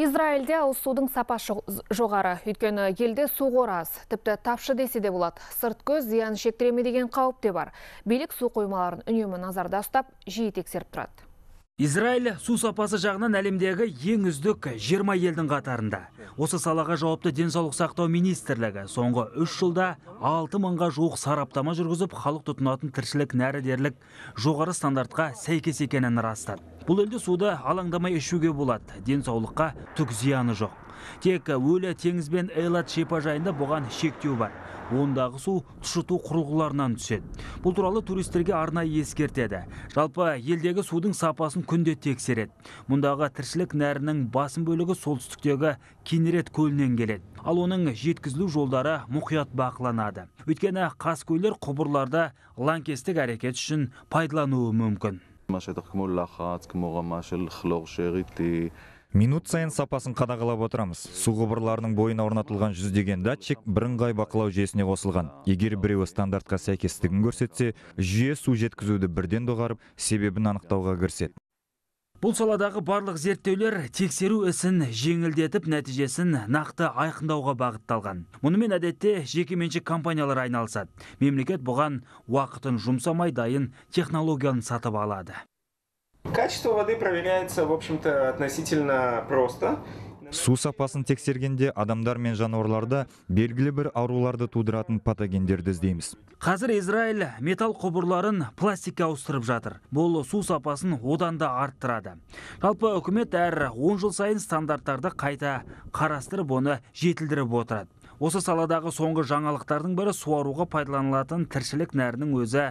Израильде судың сапа жоғары, өйткені елде су қоры тіпті тапшы десе де болады. Сырт көз зиян шектіреме деген қауіп те бар. Билік су қоймаларын үнемі назарда ұстап, жиі тексеріп тұрады. Израиль су сапасы жағынан әлемдегі ең үздік 20 елдің қатарында. Осы салаға жауапты денсаулық сақтау министрлігі соңғы 3 жылда 6 мыңға жуық сараптама жүргізіп, халық тұтынатын тіршілік нәрі дерлік жоғары стандартқа сәйкес екенін растады. Бұл елде суды алаңдамай ішуге болады, денсаулыққа түк зияны жоқ. Тек өлі теңіз бен Эйлат шипажайында бұған шектеу бар. Ондағы су тұшыту құрылғыларынан түседі. Бұл туралы туристерге арнайы ескертеді. Жалпы елдегі судың сапасын күнде тексереді мұндағы тіршілік нәрінің басым бөлігі солтүстіктегі кенерет көлінен келеді ал оның жеткізілу жолдары мұқият бақыланады өйткені қаскөйлер құбырларда ланкестік әрекет үшін пайдалануы мүмкін минут сайын сапасын қадағалап отырамыз су құбырларының бойына орнатылған жүздеген датчик бірыңғай бақылау жүйесіне қосылған егер біреуі стандартқа сәйкестігін көрсетсе жүйе су жеткізуді бірден доғарып себебін анықтауға кіріседі бұл саладағы барлық зерттеулер тексеру ісін жеңілдетіп нәтижесін нақты айқындауға бағытталған мұнымен әдетте жекеменшік компаниялар айналысады мемлекет бұған уақытын жұмсамай дайын технологияны сатып алады Качество воды проверяется, в общем-то, относительно просто су сапасын тексергенде адамдар мен жануарларда белгілі бір ауруларды тудыратын патогендерді іздейміз қазір израиль металл құбырларын пластикке ауыстырып жатыр бұл су сапасын одан да арттырады жалпы үкімет әр 10 жыл сайын стандарттарды қайта қарастырып оны жетілдіріп отырады осы саладағы соңғы жаңалықтардың бірі суаруға пайдаланылатын тіршілік нәрінің өзі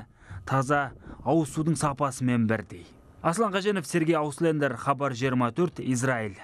таза ауыз судың сапасымен бірдей аслан қаженов сергей ауслендер хабар 24 израиль